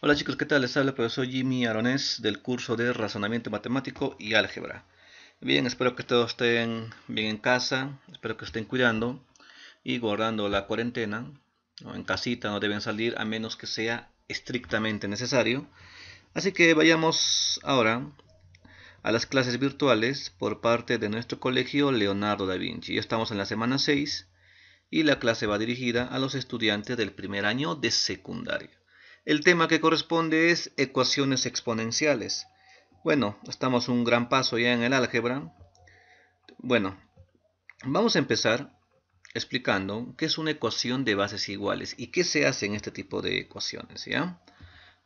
Hola chicos, ¿qué tal? Les habla el soy Jimmy Aronés del curso de Razonamiento Matemático y Álgebra. Bien, espero que todos estén bien en casa, espero que estén cuidando y guardando la cuarentena. En casita no deben salir a menos que sea estrictamente necesario. Así que vayamos ahora a las clases virtuales por parte de nuestro colegio Leonardo da Vinci. Ya estamos en la semana 6 y la clase va dirigida a los estudiantes del primer año de secundaria. El tema que corresponde es ecuaciones exponenciales. Bueno, estamos un gran paso ya en el álgebra. Bueno, vamos a empezar explicando qué es una ecuación de bases iguales y qué se hace en este tipo de ecuaciones. ¿ya?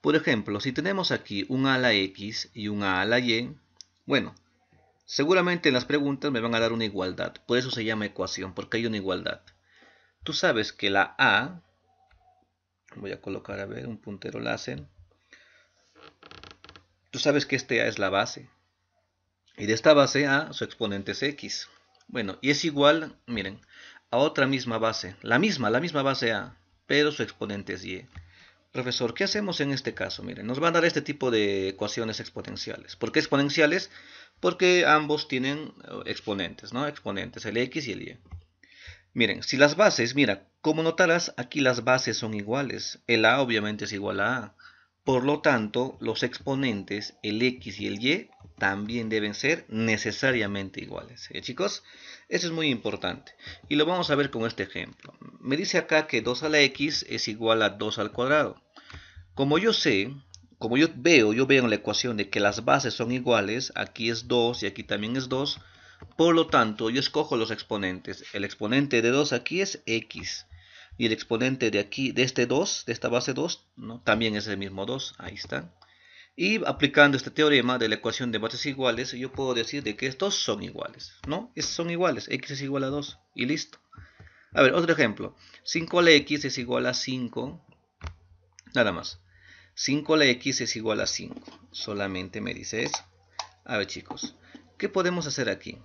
Por ejemplo, si tenemos aquí un a la x y un a a la y, bueno, seguramente en las preguntas me van a dar una igualdad, por eso se llama ecuación, porque hay una igualdad. Tú sabes que la a voy a colocar a ver un puntero láser tú sabes que este A es la base y de esta base A su exponente es X bueno y es igual miren a otra misma base la misma la misma base A pero su exponente es Y profesor ¿qué hacemos en este caso? miren nos van a dar este tipo de ecuaciones exponenciales ¿por qué exponenciales? porque ambos tienen eh, exponentes ¿no? exponentes el X y el Y miren si las bases mira como notarás, aquí las bases son iguales. El A obviamente es igual a A. Por lo tanto, los exponentes, el X y el Y, también deben ser necesariamente iguales. ¿eh, chicos? Eso es muy importante. Y lo vamos a ver con este ejemplo. Me dice acá que 2 a la X es igual a 2 al cuadrado. Como yo sé, como yo veo, yo veo en la ecuación de que las bases son iguales, aquí es 2 y aquí también es 2, por lo tanto yo escojo los exponentes. El exponente de 2 aquí es X y el exponente de aquí, de este 2, de esta base 2, ¿no? también es el mismo 2, ahí está. Y aplicando este teorema de la ecuación de bases iguales, yo puedo decir de que estos son iguales, ¿no? Estos son iguales, x es igual a 2 y listo. A ver, otro ejemplo, 5 a la x es igual a 5, nada más. 5 a la x es igual a 5, solamente me dice eso. A ver chicos, ¿qué podemos hacer aquí?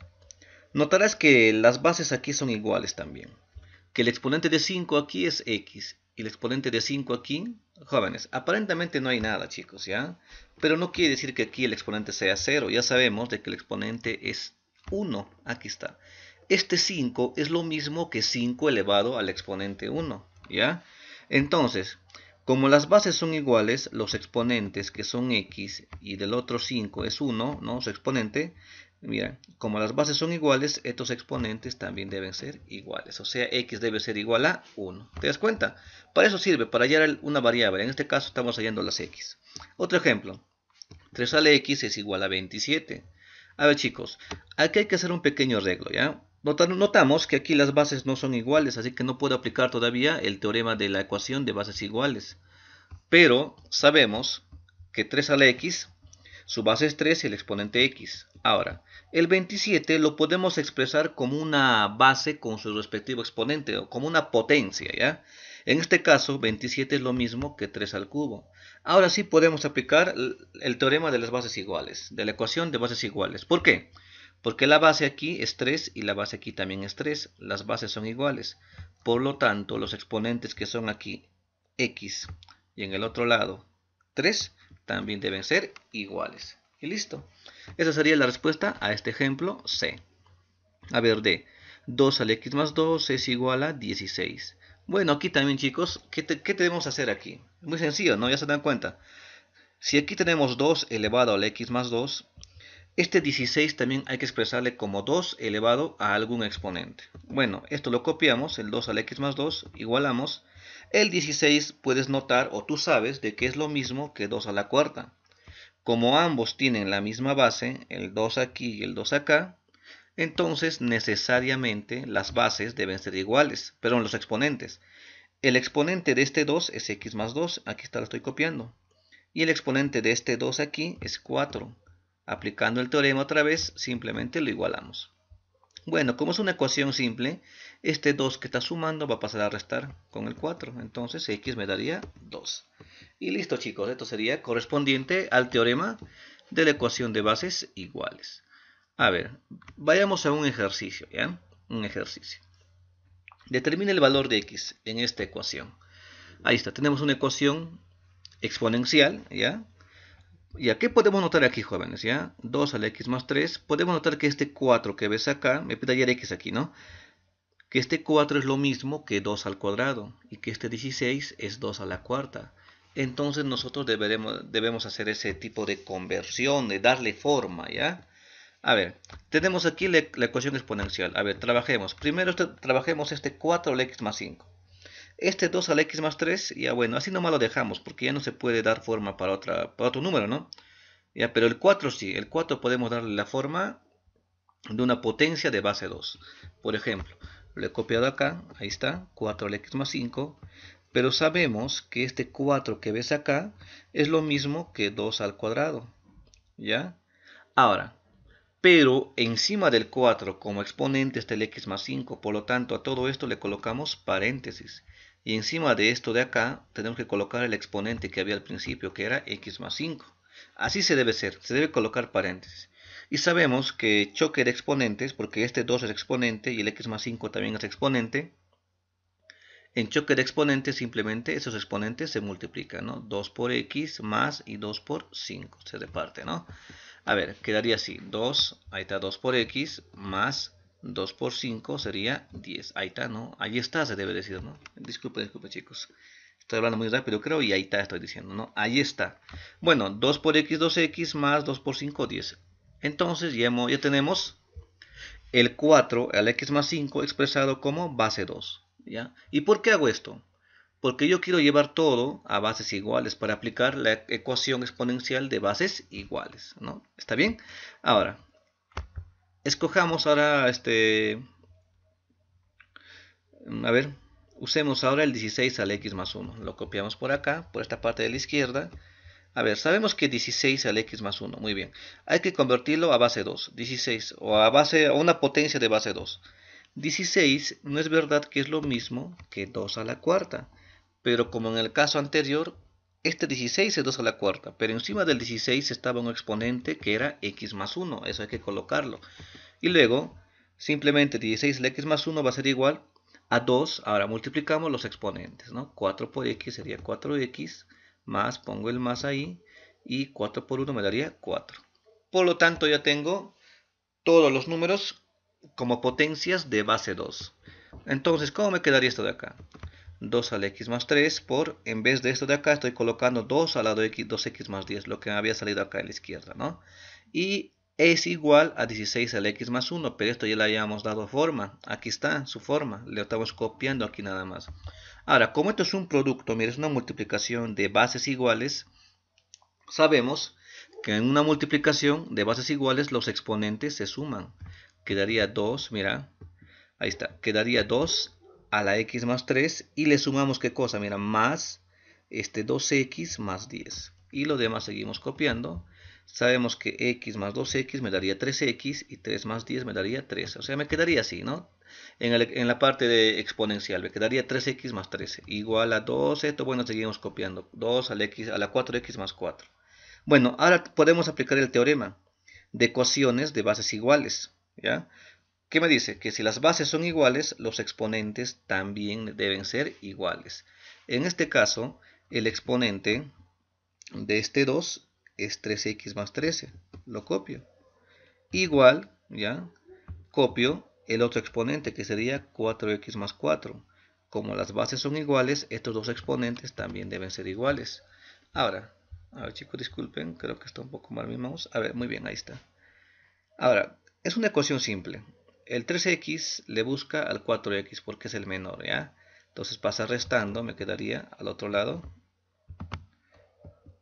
Notarás que las bases aquí son iguales también que el exponente de 5 aquí es x y el exponente de 5 aquí, jóvenes, aparentemente no hay nada, chicos, ¿ya? Pero no quiere decir que aquí el exponente sea 0. Ya sabemos de que el exponente es 1. Aquí está. Este 5 es lo mismo que 5 elevado al exponente 1, ¿ya? Entonces, como las bases son iguales, los exponentes que son x y del otro 5 es 1, ¿no? Su exponente, Mira, como las bases son iguales, estos exponentes también deben ser iguales. O sea, x debe ser igual a 1. ¿Te das cuenta? Para eso sirve, para hallar una variable. En este caso estamos hallando las x. Otro ejemplo. 3 a la x es igual a 27. A ver chicos, aquí hay que hacer un pequeño arreglo, ¿ya? Notamos que aquí las bases no son iguales, así que no puedo aplicar todavía el teorema de la ecuación de bases iguales. Pero sabemos que 3 a la x, su base es 3 y el exponente x. Ahora, el 27 lo podemos expresar como una base con su respectivo exponente o como una potencia, ¿ya? En este caso, 27 es lo mismo que 3 al cubo. Ahora sí podemos aplicar el teorema de las bases iguales, de la ecuación de bases iguales. ¿Por qué? Porque la base aquí es 3 y la base aquí también es 3. Las bases son iguales. Por lo tanto, los exponentes que son aquí x y en el otro lado 3 también deben ser iguales. Y listo. Esa sería la respuesta a este ejemplo C. A ver, D. 2 al x más 2 es igual a 16. Bueno, aquí también chicos, ¿qué, tenemos que debemos hacer aquí? Muy sencillo, ¿no? Ya se dan cuenta. Si aquí tenemos 2 elevado al x más 2, este 16 también hay que expresarle como 2 elevado a algún exponente. Bueno, esto lo copiamos, el 2 al x más 2, igualamos. El 16 puedes notar, o tú sabes, de que es lo mismo que 2 a la cuarta. Como ambos tienen la misma base, el 2 aquí y el 2 acá, entonces necesariamente las bases deben ser iguales, perdón, los exponentes. El exponente de este 2 es x más 2, aquí está lo estoy copiando. Y el exponente de este 2 aquí es 4. Aplicando el teorema otra vez, simplemente lo igualamos. Bueno, como es una ecuación simple, este 2 que está sumando va a pasar a restar con el 4. Entonces x me daría 2. Y listo chicos, esto sería correspondiente al teorema de la ecuación de bases iguales. A ver, vayamos a un ejercicio, ¿ya? Un ejercicio. Determina el valor de x en esta ecuación. Ahí está, tenemos una ecuación exponencial, ¿ya? ¿Ya qué podemos notar aquí, jóvenes? ¿Ya? 2 a la x más 3. Podemos notar que este 4 que ves acá, me pide ayer x aquí, ¿no? Que este 4 es lo mismo que 2 al cuadrado y que este 16 es 2 a la cuarta entonces nosotros deberemos, debemos hacer ese tipo de conversión, de darle forma, ¿ya? A ver, tenemos aquí la, ecuación exponencial. A ver, trabajemos. Primero este, trabajemos este 4 al x más 5. Este 2 al x más 3, ya bueno, así nomás lo dejamos, porque ya no se puede dar forma para, otra, para otro número, ¿no? Ya, pero el 4 sí, el 4 podemos darle la forma de una potencia de base 2. Por ejemplo, lo he copiado acá, ahí está, 4 al x más 5 pero sabemos que este 4 que ves acá es lo mismo que 2 al cuadrado. ¿Ya? Ahora, pero encima del 4 como exponente está el x más 5, por lo tanto a todo esto le colocamos paréntesis. Y encima de esto de acá tenemos que colocar el exponente que había al principio, que era x más 5. Así se debe ser, se debe colocar paréntesis. Y sabemos que choque de exponentes, porque este 2 es exponente y el x más 5 también es exponente, en choque de exponentes simplemente esos exponentes se multiplican, ¿no? 2 por x más y 2 por 5 se reparte, ¿no? A ver, quedaría así, 2, ahí está 2 por x más 2 por 5 sería 10. Ahí está, ¿no? Ahí está, se debe decir, ¿no? Disculpe, disculpe, chicos. Estoy hablando muy rápido, creo, y ahí está, estoy diciendo, ¿no? Ahí está. Bueno, 2 por x, 2x, más 2 por 5, 10. Entonces ya, ya tenemos el 4 al x más 5 expresado como base 2. ¿Y por qué hago esto? Porque yo quiero llevar todo a bases iguales para aplicar la ecuación exponencial de bases iguales, ¿no? ¿Está bien? Ahora, escojamos ahora este... A ver, usemos ahora el 16 al x más 1. Lo copiamos por acá, por esta parte de la izquierda. A ver, sabemos que 16 al x más 1, muy bien. Hay que convertirlo a base 2, 16, o a base, a una potencia de base 2. 16 no es verdad que es lo mismo que 2 a la cuarta, pero como en el caso anterior, este 16 es 2 a la cuarta, pero encima del 16 estaba un exponente que era x más 1, eso hay que colocarlo. Y luego, simplemente 16 la x más 1 va a ser igual a 2, ahora multiplicamos los exponentes, ¿no? 4 por x sería 4x, más, pongo el más ahí, y 4 por 1 me daría 4. Por lo tanto, ya tengo todos los números como potencias de base 2. Entonces, ¿cómo me quedaría esto de acá? 2 al x más 3 por, en vez de esto de acá, estoy colocando 2 al lado de x, 2x más 10, lo que me había salido acá a la izquierda, ¿no? Y es igual a 16 al x más 1, pero esto ya le habíamos dado forma. Aquí está su forma, le estamos copiando aquí nada más. Ahora, como esto es un producto, mira, es una multiplicación de bases iguales, sabemos que en una multiplicación de bases iguales los exponentes se suman quedaría 2, mira, ahí está, quedaría 2 a la x más 3 y le sumamos qué cosa, mira, más este 2x más 10. Y lo demás seguimos copiando. Sabemos que x más 2x me daría 3x y 3 más 10 me daría 3. O sea, me quedaría así, ¿no? En, la parte de exponencial me quedaría 3x más 13 igual a 2. Esto, bueno, seguimos copiando. 2 x, a la 4x más 4. Bueno, ahora podemos aplicar el teorema de ecuaciones de bases iguales. ¿ya? ¿Qué me dice? Que si las bases son iguales, los exponentes también deben ser iguales. En este caso, el exponente de este 2 es 13x más 13. Lo copio. Igual, ¿ya? Copio el otro exponente, que sería 4x más 4. Como las bases son iguales, estos dos exponentes también deben ser iguales. Ahora, a ver chicos, disculpen, creo que está un poco mal mi mouse. A ver, muy bien, ahí está. Ahora, es una ecuación simple. El 3x le busca al 4x porque es el menor, ¿ya? Entonces pasa restando, me quedaría al otro lado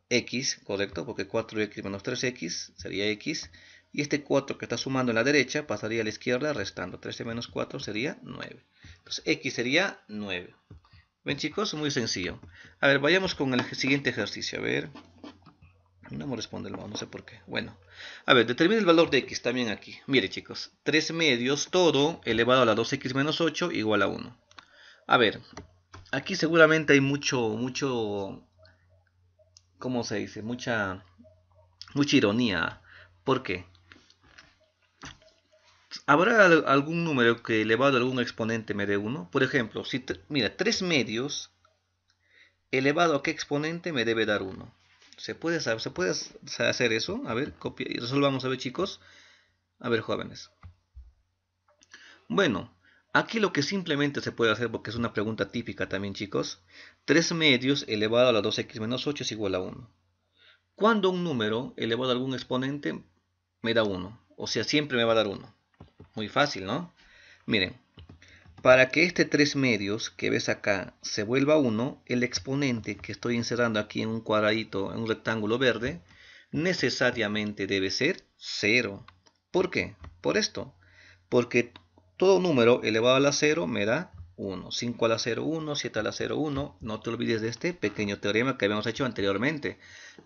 x, correcto, porque 4x menos 3x sería x. Y este 4 que está sumando en la derecha pasaría a la izquierda restando. 13 menos 4 sería 9. Entonces x sería 9. ¿Ven chicos? Muy sencillo. A ver, vayamos con el siguiente ejercicio. A ver... No me responde el no sé por qué. Bueno, a ver, determina el valor de x también aquí. Mire chicos, 3 medios todo elevado a la 2x menos 8 igual a 1. A ver, aquí seguramente hay mucho, mucho, ¿cómo se dice? Mucha, mucha ironía. ¿Por qué? ¿Habrá algún número que elevado a algún exponente me dé 1? Por ejemplo, si mira, 3 medios elevado a qué exponente me debe dar 1. ¿Se puede, ¿Se puede hacer eso? A ver, copia y resolvamos, a ver chicos. A ver jóvenes. Bueno, aquí lo que simplemente se puede hacer, porque es una pregunta típica también chicos, 3 medios elevado a la 2x menos 8 es igual a 1. ¿Cuándo un número elevado a algún exponente me da 1, o sea, siempre me va a dar 1. Muy fácil, ¿no? Miren, para que este 3 medios que ves acá se vuelva 1, el exponente que estoy encerrando aquí en un cuadradito, en un rectángulo verde, necesariamente debe ser 0. ¿Por qué? Por esto. Porque todo número elevado a la 0 me da 1. 5 a la 0, 1. 7 a la 0, 1. No te olvides de este pequeño teorema que habíamos hecho anteriormente.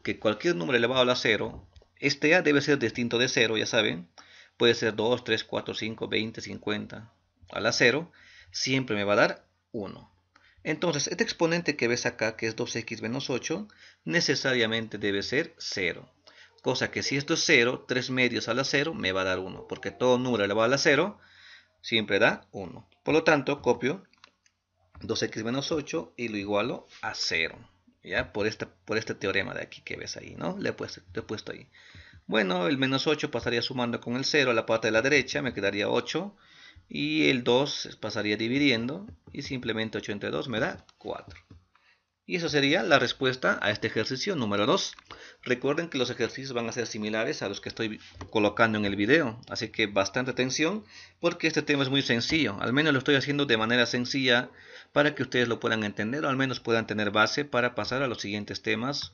Que cualquier número elevado a la 0, este A debe ser distinto de 0, ya saben. Puede ser 2, 3, 4, 5, 20, 50 a la 0 siempre me va a dar 1. Entonces, este exponente que ves acá, que es 2x menos 8, necesariamente debe ser 0. Cosa que si esto es 0, 3 medios a la 0 me va a dar 1, porque todo número elevado la 0 siempre da 1. Por lo tanto, copio 2x menos 8 y lo igualo a 0. ¿Ya? Por, esta, por este teorema de aquí que ves ahí, ¿no? Le puesto, le he puesto ahí. Bueno, el menos 8 pasaría sumando con el 0 a la parte de la derecha, me quedaría 8 y el 2 pasaría dividiendo y simplemente 82 me da 4. Y eso sería la respuesta a este ejercicio número 2. Recuerden que los ejercicios van a ser similares a los que estoy colocando en el video. Así que bastante atención porque este tema es muy sencillo. Al menos lo estoy haciendo de manera sencilla para que ustedes lo puedan entender o al menos puedan tener base para pasar a los siguientes temas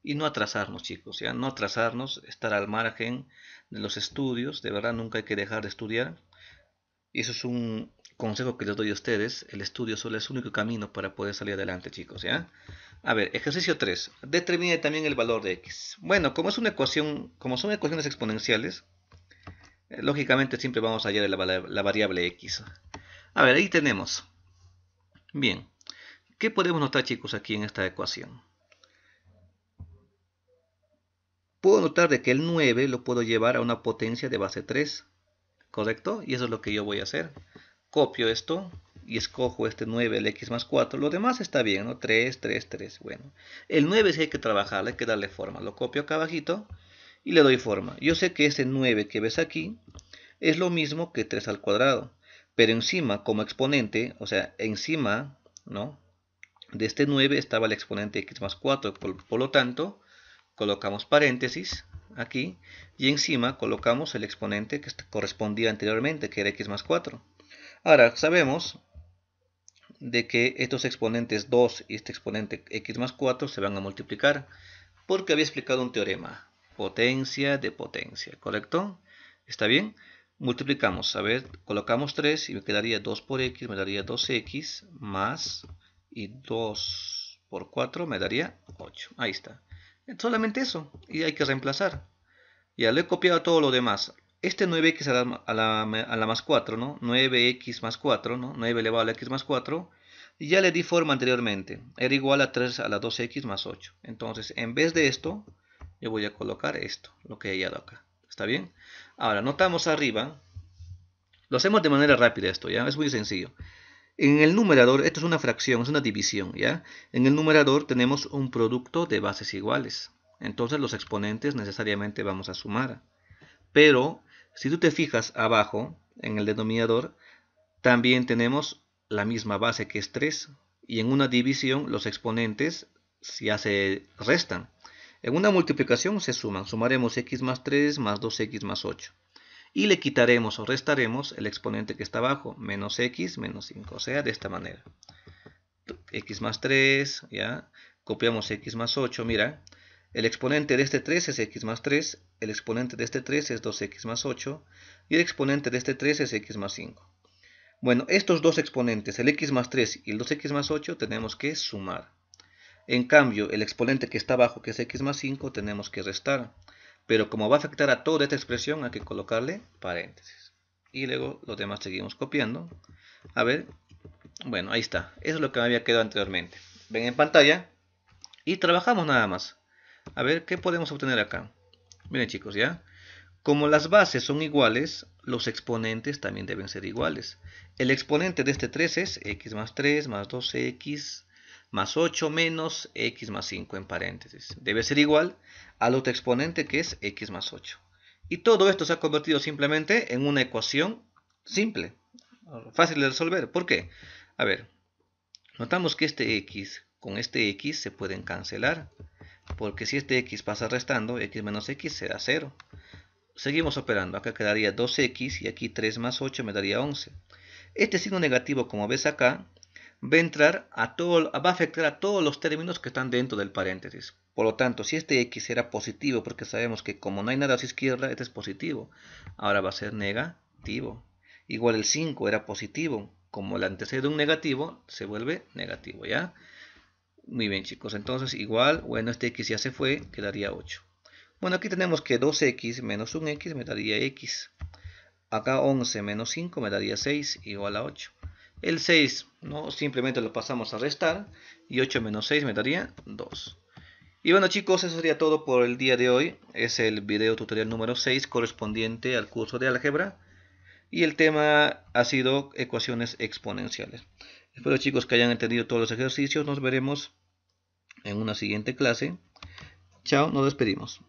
y no atrasarnos chicos, ya no atrasarnos, estar al margen de los estudios, de verdad nunca hay que dejar de estudiar, y eso es un consejo que les doy a ustedes. El estudio solo es el único camino para poder salir adelante, chicos, ¿ya? A ver, ejercicio 3. Determine también el valor de x. Bueno, como, es una ecuación, como son ecuaciones exponenciales, eh, lógicamente siempre vamos a hallar la, variable x. A ver, ahí tenemos. Bien. ¿Qué podemos notar, chicos, aquí en esta ecuación? Puedo notar de que el 9 lo puedo llevar a una potencia de base 3 ¿correcto? Y eso es lo que yo voy a hacer. Copio esto y escojo este 9, el x más 4. Lo demás está bien, ¿no? 3, 3, 3. Bueno, el 9 sí hay que trabajar, hay que darle forma. Lo copio acá abajito y le doy forma. Yo sé que ese 9 que ves aquí es lo mismo que 3 al cuadrado. Pero encima, como exponente, o sea, encima, ¿no? De este 9 estaba el exponente x más 4. por lo tanto, colocamos paréntesis, aquí y encima colocamos el exponente que correspondía anteriormente, que era x más 4. Ahora sabemos de que estos exponentes 2 y este exponente x más 4 se van a multiplicar porque había explicado un teorema, potencia de potencia, ¿correcto? ¿Está bien? Multiplicamos, a ver, colocamos 3 y me quedaría 2 por x, me daría 2x más y 2 por 4 me daría 8. Ahí está solamente eso. Y hay que reemplazar. Ya, lo he copiado todo lo demás. Este 9x a la, a la más 4, ¿no? 9x más 4, ¿no? 9 elevado a la x más 4. Y ya le di forma anteriormente. Era igual a 3 a la 2x más 8. Entonces, en vez de esto, yo voy a colocar esto. Lo que he hallado acá. ¿Está bien? Ahora, notamos arriba. Lo hacemos de manera rápida esto, ¿ya? Es muy sencillo. En el numerador, esto es una fracción, es una división, ¿ya? En el numerador tenemos un producto de bases iguales. Entonces los exponentes necesariamente vamos a sumar. Pero, si tú te fijas abajo, en el denominador, también tenemos la misma base que es 3. Y en una división, los exponentes ya se restan. En una multiplicación se suman. Sumaremos x más 3 más 2x más 8 y le quitaremos o restaremos el exponente que está abajo, menos x menos 5, o sea, de esta manera. x más 3, ya, copiamos x más 8, mira, el exponente de este 3 es x más 3, el exponente de este 3 es 2x más 8, y el exponente de este 3 es x más 5. Bueno, estos dos exponentes, el x más 3 y el 2x más 8, tenemos que sumar. En cambio, el exponente que está abajo, que es x más 5, tenemos que restar. Pero como va a afectar a toda esta expresión, hay que colocarle paréntesis. Y luego los demás seguimos copiando. A ver, bueno, ahí está. Eso es lo que me había quedado anteriormente. Ven en pantalla y trabajamos nada más. A ver, ¿qué podemos obtener acá? Miren chicos, ¿ya? Como las bases son iguales, los exponentes también deben ser iguales. El exponente de este 3 es x más 3 más 2x más 8 menos x más 5 en paréntesis. Debe ser igual al otro exponente que es x más 8. Y todo esto se ha convertido simplemente en una ecuación simple, fácil de resolver. ¿Por qué? A ver, notamos que este x con este x se pueden cancelar, porque si este x pasa restando, x menos x será 0. Seguimos operando, acá quedaría 2x y aquí 3 más 8 me daría 11. Este signo negativo, como ves acá, va a afectar a todos los términos que están dentro del paréntesis. Por lo tanto, si este x era positivo, porque sabemos que como no hay nada a su izquierda, este es positivo. Ahora va a ser negativo. Igual el 5 era positivo. Como el antecede un negativo, se vuelve negativo, ¿ya? Muy bien, chicos. Entonces, igual, bueno, este x ya se fue, quedaría 8. Bueno, aquí tenemos que 2x menos 1x me daría x. Acá 11 menos 5 me daría 6, igual a 8. El 6, ¿no? Simplemente lo pasamos a restar. Y 8 menos 6 me daría 2. Y bueno chicos, eso sería todo por el día de hoy. Es el video tutorial número 6 correspondiente al curso de álgebra. Y el tema ha sido ecuaciones exponenciales. Espero chicos que hayan entendido todos los ejercicios. Nos veremos en una siguiente clase. Chao, nos despedimos.